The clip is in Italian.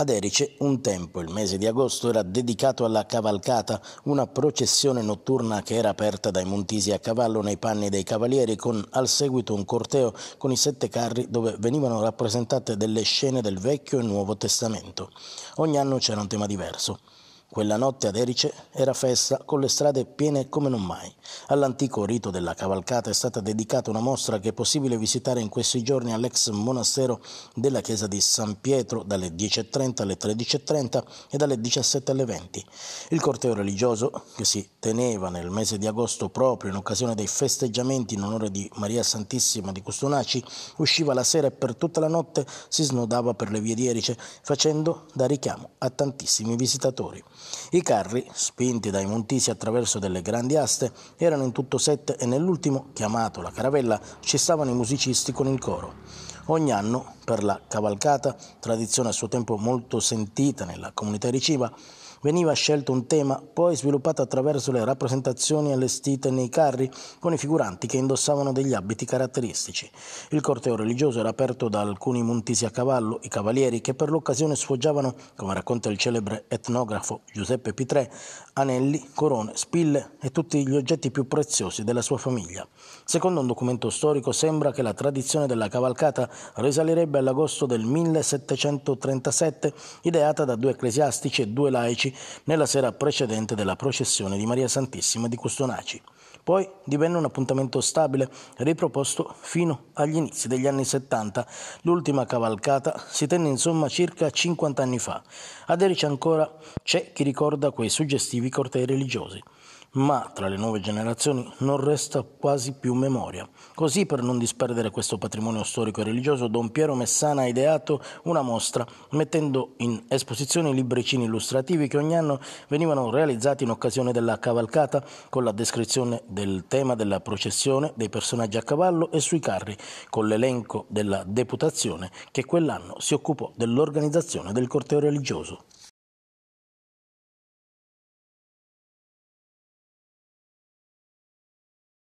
Ad Erice un tempo il mese di agosto era dedicato alla cavalcata, una processione notturna che era aperta dai Montisi a cavallo nei panni dei cavalieri con al seguito un corteo con i sette carri dove venivano rappresentate delle scene del Vecchio e Nuovo Testamento. Ogni anno c'era un tema diverso. Quella notte ad Erice era festa con le strade piene come non mai. All'antico rito della cavalcata è stata dedicata una mostra che è possibile visitare in questi giorni all'ex monastero della chiesa di San Pietro dalle 10.30 alle 13.30 e dalle 17 alle 20. Il corteo religioso, che si teneva nel mese di agosto proprio in occasione dei festeggiamenti in onore di Maria Santissima di Custonaci, usciva la sera e per tutta la notte si snodava per le vie di Erice facendo da richiamo a tantissimi visitatori. I carri, spinti dai montisi attraverso delle grandi aste, erano in tutto sette e nell'ultimo, chiamato la caravella, ci stavano i musicisti con il coro. Ogni anno, per la cavalcata, tradizione a suo tempo molto sentita nella comunità di Ciba, Veniva scelto un tema poi sviluppato attraverso le rappresentazioni allestite nei carri con i figuranti che indossavano degli abiti caratteristici. Il corteo religioso era aperto da alcuni montisi a cavallo, i cavalieri che per l'occasione sfoggiavano, come racconta il celebre etnografo Giuseppe Pitrè, anelli, corone, spille e tutti gli oggetti più preziosi della sua famiglia. Secondo un documento storico sembra che la tradizione della cavalcata risalirebbe all'agosto del 1737, ideata da due ecclesiastici e due laici nella sera precedente della processione di Maria Santissima di Custonaci. Poi divenne un appuntamento stabile, riproposto fino agli inizi degli anni 70. L'ultima cavalcata si tenne insomma circa 50 anni fa. Ad Erice ancora c'è chi ricorda quei suggestivi cortei religiosi ma tra le nuove generazioni non resta quasi più memoria. Così, per non disperdere questo patrimonio storico e religioso, Don Piero Messana ha ideato una mostra, mettendo in esposizione i libricini illustrativi che ogni anno venivano realizzati in occasione della cavalcata, con la descrizione del tema della processione dei personaggi a cavallo e sui carri con l'elenco della deputazione che quell'anno si occupò dell'organizzazione del corteo religioso.